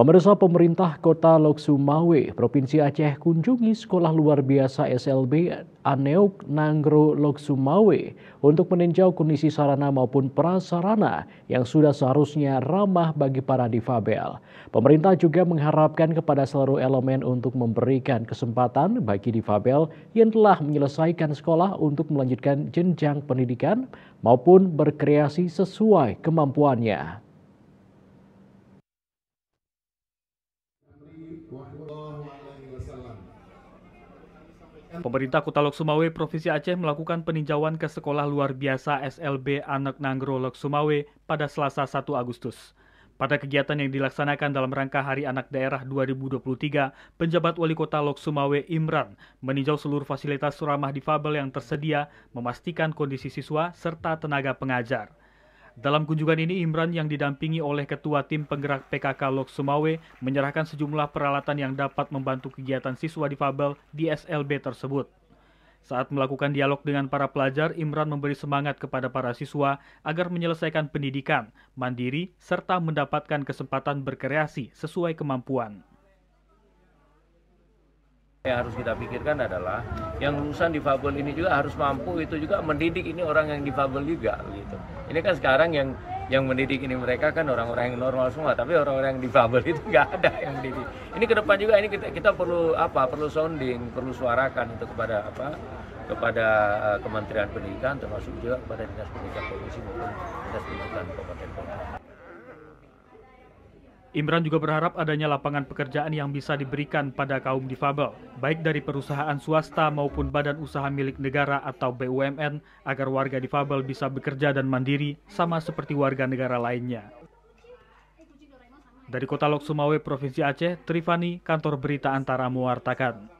Pemirsa pemerintah kota Loksumawe, Provinsi Aceh kunjungi sekolah luar biasa SLB Aneuk Nanggro Loksumawe untuk meninjau kondisi sarana maupun prasarana yang sudah seharusnya ramah bagi para difabel. Pemerintah juga mengharapkan kepada seluruh elemen untuk memberikan kesempatan bagi difabel yang telah menyelesaikan sekolah untuk melanjutkan jenjang pendidikan maupun berkreasi sesuai kemampuannya. Pemerintah Kota Lok Sumawe Provinsi Aceh melakukan peninjauan ke sekolah luar biasa SLB Anak Nanggro Lok Sumawe pada Selasa 1 Agustus. Pada kegiatan yang dilaksanakan dalam rangka Hari Anak Daerah 2023, penjabat wali kota Lok Sumawe Imran meninjau seluruh fasilitas ramah difabel yang tersedia, memastikan kondisi siswa serta tenaga pengajar. Dalam kunjungan ini, Imran yang didampingi oleh Ketua Tim Penggerak PKK Lok Sumawe menyerahkan sejumlah peralatan yang dapat membantu kegiatan siswa difabel di SLB tersebut. Saat melakukan dialog dengan para pelajar, Imran memberi semangat kepada para siswa agar menyelesaikan pendidikan, mandiri, serta mendapatkan kesempatan berkreasi sesuai kemampuan yang harus kita pikirkan adalah yang lulusan difabel ini juga harus mampu itu juga mendidik ini orang yang difabel juga gitu. Ini kan sekarang yang yang mendidik ini mereka kan orang-orang yang normal semua, tapi orang-orang yang difabel itu nggak ada yang mendidik. Ini ke depan juga ini kita, kita perlu apa? Perlu sounding, perlu suarakan untuk kepada apa? kepada eh, Kementerian Pendidikan termasuk juga kepada Dinas Pendidikan Provinsi maupun Dinas Pendidikan Kabupaten Kota. Imran juga berharap adanya lapangan pekerjaan yang bisa diberikan pada kaum difabel, baik dari perusahaan swasta maupun badan usaha milik negara atau BUMN, agar warga difabel bisa bekerja dan mandiri sama seperti warga negara lainnya. Dari Kota Lok Sumawe, Provinsi Aceh, Trivani, Kantor Berita Antara mewartakan.